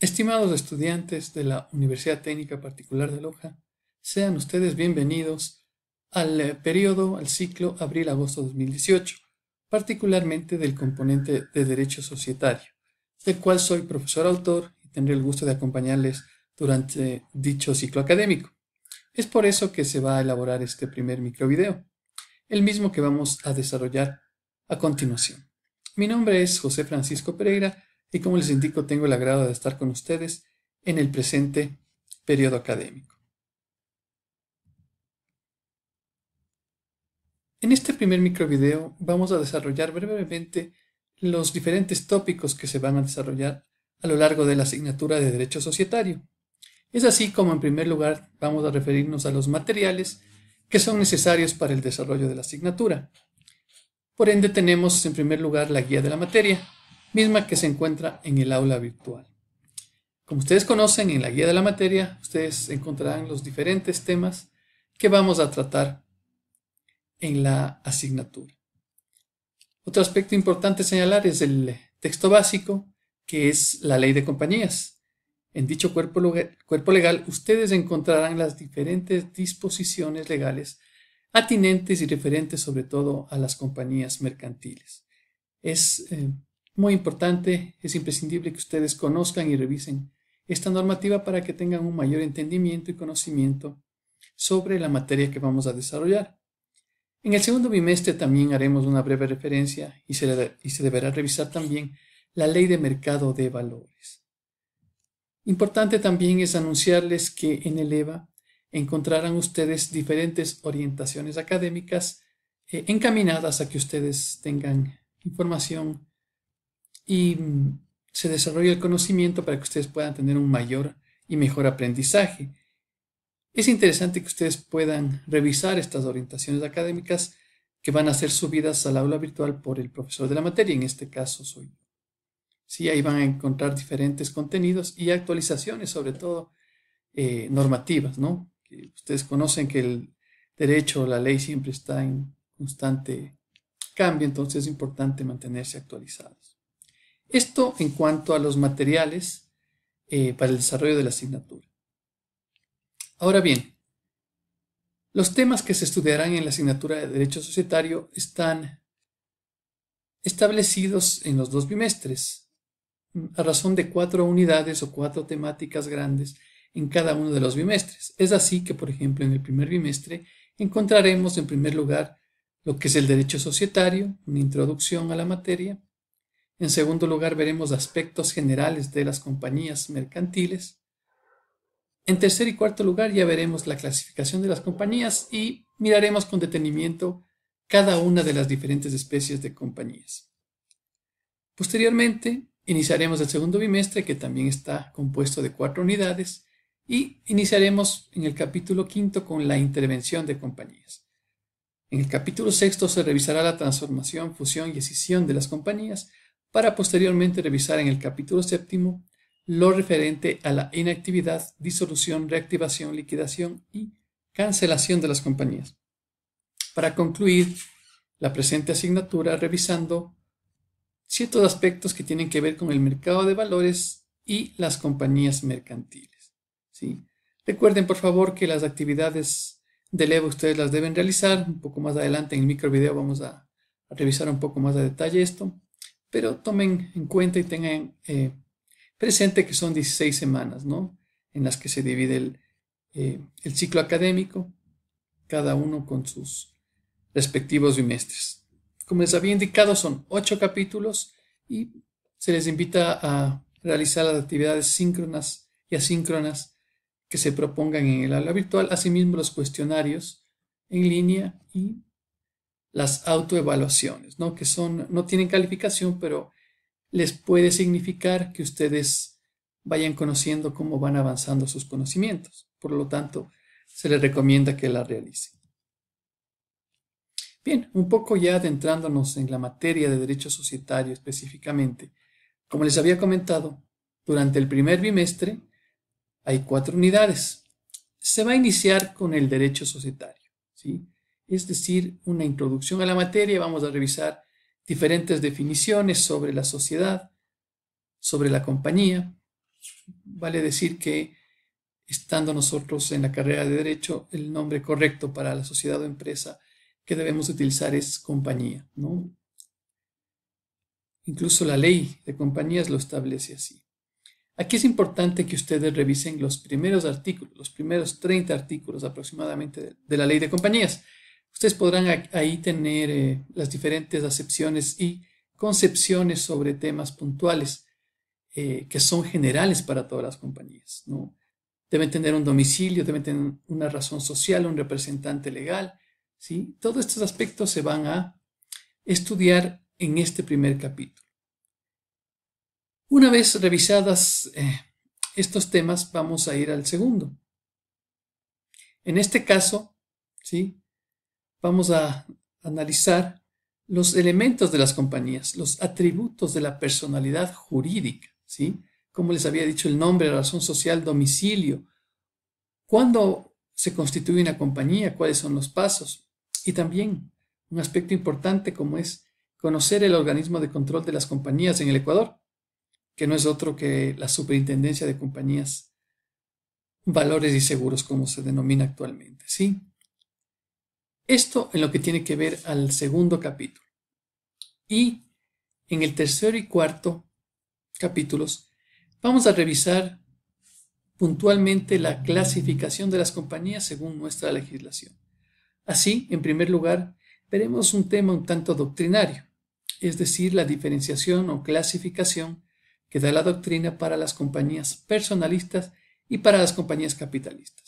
Estimados estudiantes de la Universidad Técnica Particular de Loja, sean ustedes bienvenidos al eh, periodo, al ciclo abril-agosto 2018, particularmente del componente de Derecho Societario, del cual soy profesor autor y tendré el gusto de acompañarles durante dicho ciclo académico. Es por eso que se va a elaborar este primer microvideo, el mismo que vamos a desarrollar a continuación. Mi nombre es José Francisco Pereira y como les indico tengo el agrado de estar con ustedes en el presente periodo académico. En este primer microvideo vamos a desarrollar brevemente los diferentes tópicos que se van a desarrollar a lo largo de la asignatura de Derecho Societario. Es así como en primer lugar vamos a referirnos a los materiales que son necesarios para el desarrollo de la asignatura. Por ende tenemos en primer lugar la guía de la materia, misma que se encuentra en el aula virtual. Como ustedes conocen, en la guía de la materia, ustedes encontrarán los diferentes temas que vamos a tratar en la asignatura. Otro aspecto importante señalar es el texto básico, que es la ley de compañías. En dicho cuerpo, cuerpo legal, ustedes encontrarán las diferentes disposiciones legales atinentes y referentes sobre todo a las compañías mercantiles. Es eh, muy importante, es imprescindible que ustedes conozcan y revisen esta normativa para que tengan un mayor entendimiento y conocimiento sobre la materia que vamos a desarrollar. En el segundo bimestre también haremos una breve referencia y se, deberá revisar también la ley de mercado de valores. Importante también es anunciarles que en el EVA encontrarán ustedes diferentes orientaciones académicas eh, encaminadas a que ustedes tengan información y mm, se desarrolla el conocimiento para que ustedes puedan tener un mayor y mejor aprendizaje. Es interesante que ustedes puedan revisar estas orientaciones académicas que van a ser subidas al aula virtual por el profesor de la materia, en este caso soy yo. Sí, ahí van a encontrar diferentes contenidos y actualizaciones, sobre todo eh, normativas, ¿no? ustedes conocen que el derecho, la ley siempre está en constante cambio, entonces es importante mantenerse actualizados. Esto en cuanto a los materiales eh, para el desarrollo de la asignatura. Ahora bien, los temas que se estudiarán en la asignatura de Derecho Societario están establecidos en los dos bimestres, a razón de cuatro unidades o cuatro temáticas grandes en cada uno de los bimestres. Es así que, por ejemplo, en el primer bimestre encontraremos en primer lugar lo que es el derecho societario, una introducción a la materia, en segundo lugar, veremos aspectos generales de las compañías mercantiles. En tercer y cuarto lugar, ya veremos la clasificación de las compañías y miraremos con detenimiento cada una de las diferentes especies de compañías. Posteriormente, iniciaremos el segundo bimestre, que también está compuesto de cuatro unidades, y iniciaremos en el capítulo quinto con la intervención de compañías. En el capítulo sexto se revisará la transformación, fusión y escisión de las compañías, para posteriormente revisar en el capítulo séptimo lo referente a la inactividad, disolución, reactivación, liquidación y cancelación de las compañías. Para concluir la presente asignatura revisando ciertos aspectos que tienen que ver con el mercado de valores y las compañías mercantiles. Recuerden por favor que las actividades de levo ustedes las deben realizar. Un poco más adelante en el micro vamos a, revisar un poco más de detalle esto pero tomen en cuenta y tengan eh, presente que son 16 semanas, ¿no? En las que se divide eh, el, ciclo académico, cada uno con sus respectivos bimestres. Como les había indicado, son 8 capítulos y se les invita a realizar las actividades síncronas y asíncronas que se propongan en el aula virtual, asimismo los cuestionarios en línea y las autoevaluaciones, ¿no? que son, no tienen calificación, pero les puede significar que ustedes vayan conociendo cómo van avanzando sus conocimientos. Por lo tanto, se les recomienda que la realicen. Bien, un poco ya adentrándonos en la materia de derecho societario específicamente. Como les había comentado, durante el primer bimestre hay cuatro unidades. Se va a iniciar con el derecho societario. ¿sí? es decir, una introducción a la materia. Vamos a revisar diferentes definiciones sobre la sociedad, sobre la compañía. Vale decir que estando nosotros en la carrera de derecho, el nombre correcto para la sociedad o empresa que debemos utilizar es compañía. Incluso la ley de compañías lo establece así. Aquí es importante que ustedes revisen los primeros artículos, los primeros 30 artículos aproximadamente de la ley de compañías. Ustedes podrán ahí tener eh, las diferentes acepciones y concepciones sobre temas puntuales eh, que son generales para todas las compañías. ¿no? Deben tener un domicilio, deben tener una razón social, un representante legal. ¿sí? Todos estos aspectos se van a estudiar en este primer capítulo. Una vez revisadas eh, estos temas, vamos a ir al segundo. En este caso, ¿sí? vamos a analizar los elementos de las compañías, los atributos de la personalidad jurídica, ¿sí? Como les había dicho, el nombre, la razón social, domicilio, cuándo se constituye una compañía, cuáles son los pasos y también un aspecto importante como es conocer el organismo de control de las compañías en el Ecuador, que no es otro que la Superintendencia de Compañías, Valores y Seguros, como se denomina actualmente, ¿sí? Esto en lo que tiene que ver al segundo capítulo. Y en el tercero y cuarto capítulos vamos a revisar puntualmente la clasificación de las compañías según nuestra legislación. Así, en primer lugar, veremos un tema un tanto doctrinario, es decir, la diferenciación o clasificación que da la doctrina para las compañías personalistas y para las compañías capitalistas.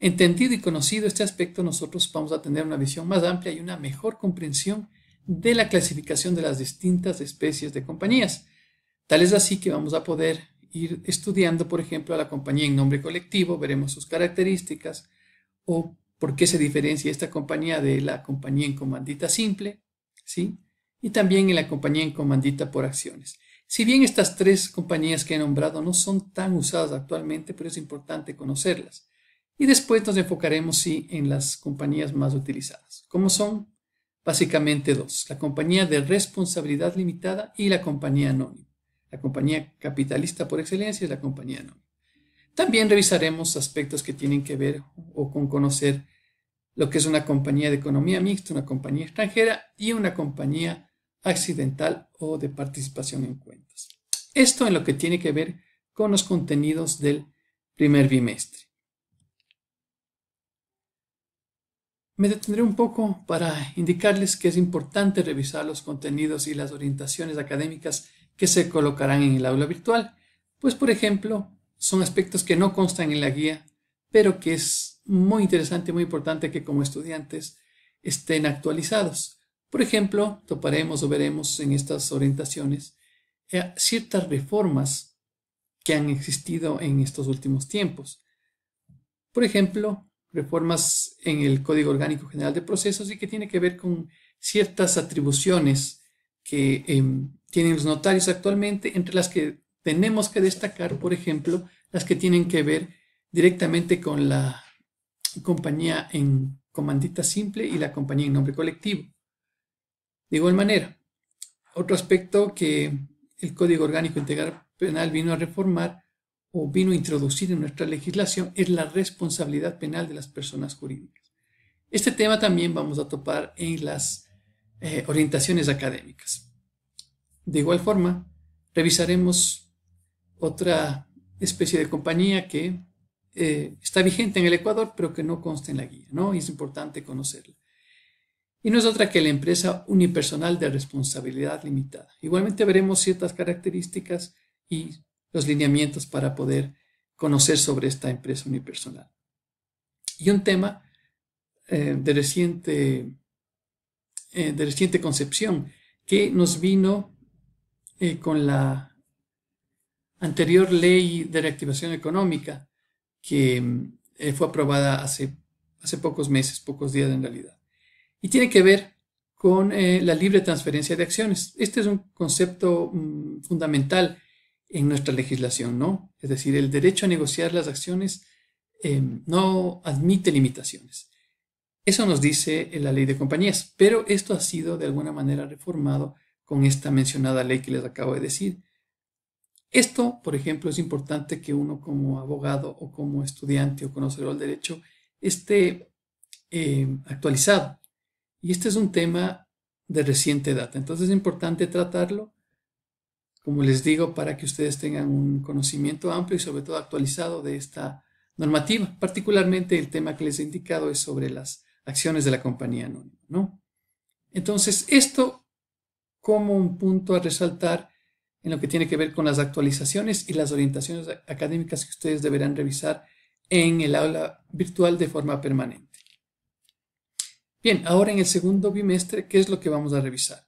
Entendido y conocido este aspecto, nosotros vamos a tener una visión más amplia y una mejor comprensión de la clasificación de las distintas especies de compañías. Tal es así que vamos a poder ir estudiando, por ejemplo, a la compañía en nombre colectivo, veremos sus características o por qué se diferencia esta compañía de la compañía en comandita simple, ¿sí? Y también en la compañía en comandita por acciones. Si bien estas tres compañías que he nombrado no son tan usadas actualmente, pero es importante conocerlas. Y después nos enfocaremos sí, en las compañías más utilizadas. como son? Básicamente dos, la compañía de responsabilidad limitada y la compañía anónima. La compañía capitalista por excelencia es la compañía anónima. También revisaremos aspectos que tienen que ver o con conocer lo que es una compañía de economía mixta, una compañía extranjera y una compañía accidental o de participación en cuentas. Esto en lo que tiene que ver con los contenidos del primer bimestre. Me detendré un poco para indicarles que es importante revisar los contenidos y las orientaciones académicas que se colocarán en el aula virtual, pues por ejemplo, son aspectos que no constan en la guía, pero que es muy interesante, muy importante que como estudiantes estén actualizados. Por ejemplo, toparemos o veremos en estas orientaciones eh, ciertas reformas que han existido en estos últimos tiempos. Por ejemplo, reformas en el Código Orgánico General de Procesos y que tiene que ver con ciertas atribuciones que em, tienen los notarios actualmente, entre las que tenemos que destacar, por ejemplo, las que tienen que ver directamente con la compañía en comandita simple y la compañía en nombre colectivo. De igual manera, otro aspecto que el Código Orgánico Integral Penal vino a reformar o vino a introducir en nuestra legislación es la responsabilidad penal de las personas jurídicas. Este tema también vamos a topar en las eh, orientaciones académicas. De igual forma, revisaremos otra especie de compañía que eh, está vigente en el Ecuador, pero que no consta en la guía, ¿no? Y es importante conocerla. Y no es otra que la empresa unipersonal de responsabilidad limitada. Igualmente veremos ciertas características y los lineamientos para poder conocer sobre esta empresa unipersonal. Y un tema eh, de, reciente, eh, de reciente concepción que nos vino eh, con la anterior ley de reactivación económica que fue aprobada hace, hace pocos meses, pocos días en realidad. Y tiene que ver con la libre transferencia de acciones. Este es un concepto mm, fundamental en nuestra legislación, ¿no? Es decir, el derecho a negociar las acciones em, no admite limitaciones. Eso nos dice la ley de compañías, pero esto ha sido de alguna manera reformado con esta mencionada ley que les acabo de decir. Esto, por ejemplo, es importante que uno como abogado o como estudiante o conocedor del derecho esté em, actualizado. Y este es un tema de reciente data, entonces es importante tratarlo como les digo, para que ustedes tengan un conocimiento amplio y sobre todo actualizado de esta normativa. Particularmente el tema que les he indicado es sobre las acciones de la compañía anónima. ¿no? Entonces, esto como un punto a resaltar en lo que tiene que ver con las actualizaciones y las orientaciones académicas que ustedes deberán revisar en el aula virtual de forma permanente. Bien, ahora en el segundo bimestre, ¿qué es lo que vamos a revisar?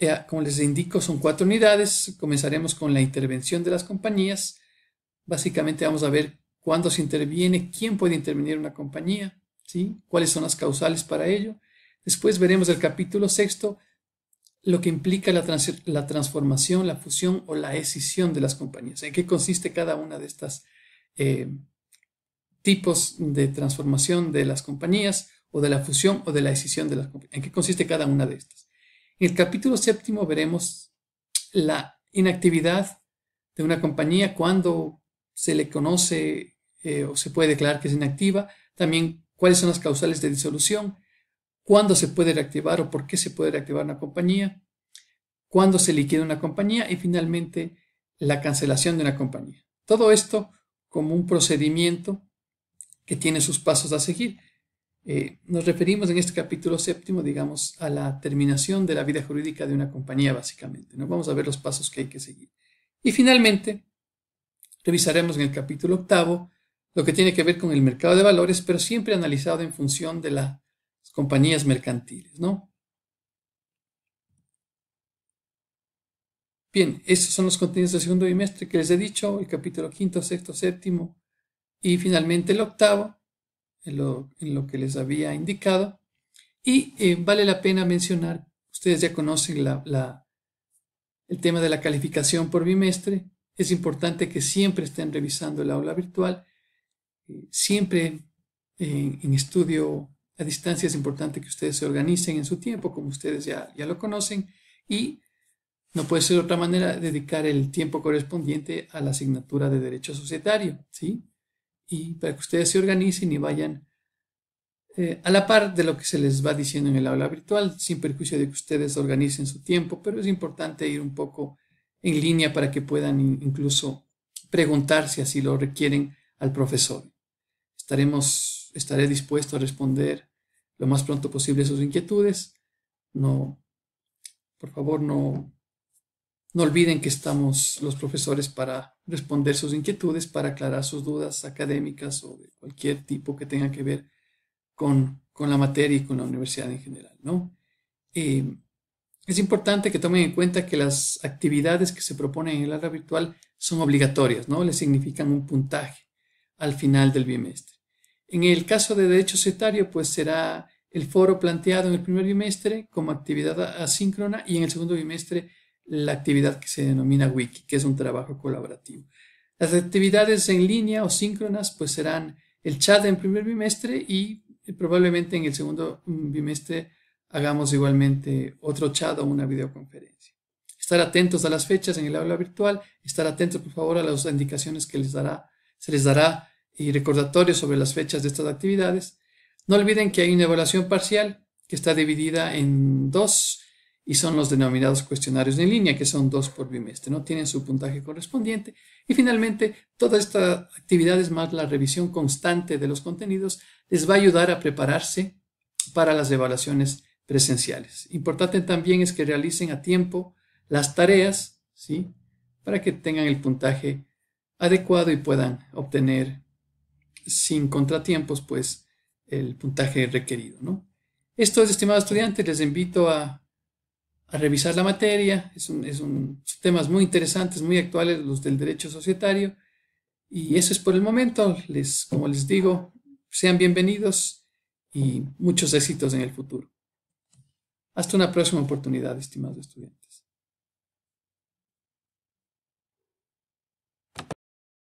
Eh, como les indico, son cuatro unidades. Comenzaremos con la intervención de las compañías. Básicamente vamos a ver cuándo se interviene, quién puede intervenir en una compañía, ¿sí? cuáles son las causales para ello. Después veremos el capítulo sexto, lo que implica la, transformación, la fusión o la escisión de las compañías. ¿En qué consiste cada una de estas eh, tipos de transformación de las compañías o de la fusión o de la escisión de las compañías? ¿En qué consiste cada una de estas? En el capítulo séptimo veremos la inactividad de una compañía cuando se le conoce eh, o se puede declarar que es inactiva, también cuáles son las causales de disolución, cuándo se puede reactivar o por qué se puede reactivar una compañía, cuándo se liquida una compañía y finalmente la cancelación de una compañía. Todo esto como un procedimiento que tiene sus pasos a seguir eh, nos referimos en este capítulo séptimo, digamos, a la terminación de la vida jurídica de una compañía, básicamente. ¿no? Vamos a ver los pasos que hay que seguir. Y finalmente, revisaremos en el capítulo octavo lo que tiene que ver con el mercado de valores, pero siempre analizado en función de las compañías mercantiles, ¿no? Bien, estos son los contenidos del segundo trimestre que les he dicho, el capítulo quinto, sexto, séptimo y finalmente el octavo en lo, que les había indicado. Y eh, vale la pena mencionar, ustedes ya conocen el tema de la calificación por bimestre, es importante que siempre estén revisando el aula virtual, eh, siempre en, estudio a distancia es importante que ustedes se organicen en su tiempo, como ustedes ya, ya lo conocen, y no puede ser otra manera dedicar el tiempo correspondiente a la asignatura de Derecho Societario, ¿sí? y para que ustedes se organicen y vayan eh, a la par de lo que se les va diciendo en el aula virtual, sin perjuicio de que ustedes organicen su tiempo, pero es importante ir un poco en línea para que puedan incluso preguntar si así lo requieren al profesor. Estaremos, estaré dispuesto a responder lo más pronto posible sus inquietudes. No, por favor, no no olviden que estamos los profesores para responder sus inquietudes, para aclarar sus dudas académicas o de cualquier tipo que tenga que ver con, la materia y con la universidad en general. ¿no? Eh, es importante que tomen en cuenta que las actividades que se proponen en el área virtual son obligatorias, ¿no? Le significan un puntaje al final del bimestre. En el caso de derecho Societario pues será el foro planteado en el primer bimestre como actividad asíncrona y en el segundo bimestre la actividad que se denomina wiki, que es un trabajo colaborativo. Las actividades en línea o síncronas pues serán el chat en primer bimestre y eh, probablemente en el segundo bimestre hagamos igualmente otro chat o una videoconferencia. Estar atentos a las fechas en el aula virtual, estar atentos por favor a las indicaciones que les dará, se les dará y recordatorios sobre las fechas de estas actividades. No olviden que hay una evaluación parcial que está dividida en dos y son los denominados cuestionarios en línea, que son dos por bimestre, ¿no? Tienen su puntaje correspondiente. Y finalmente, toda esta actividad, es más la revisión constante de los contenidos les va a ayudar a prepararse para las evaluaciones presenciales. Importante también es que realicen a tiempo las tareas, ¿sí? Para que tengan el puntaje adecuado y puedan obtener sin contratiempos, pues, el puntaje requerido, ¿no? Esto es, estimados estudiantes, les invito a a revisar la materia. Es un, son temas muy interesantes, muy actuales, los del derecho societario. Y eso es por el momento. Les, como les digo, sean bienvenidos y muchos éxitos en el futuro. Hasta una próxima oportunidad, estimados estudiantes.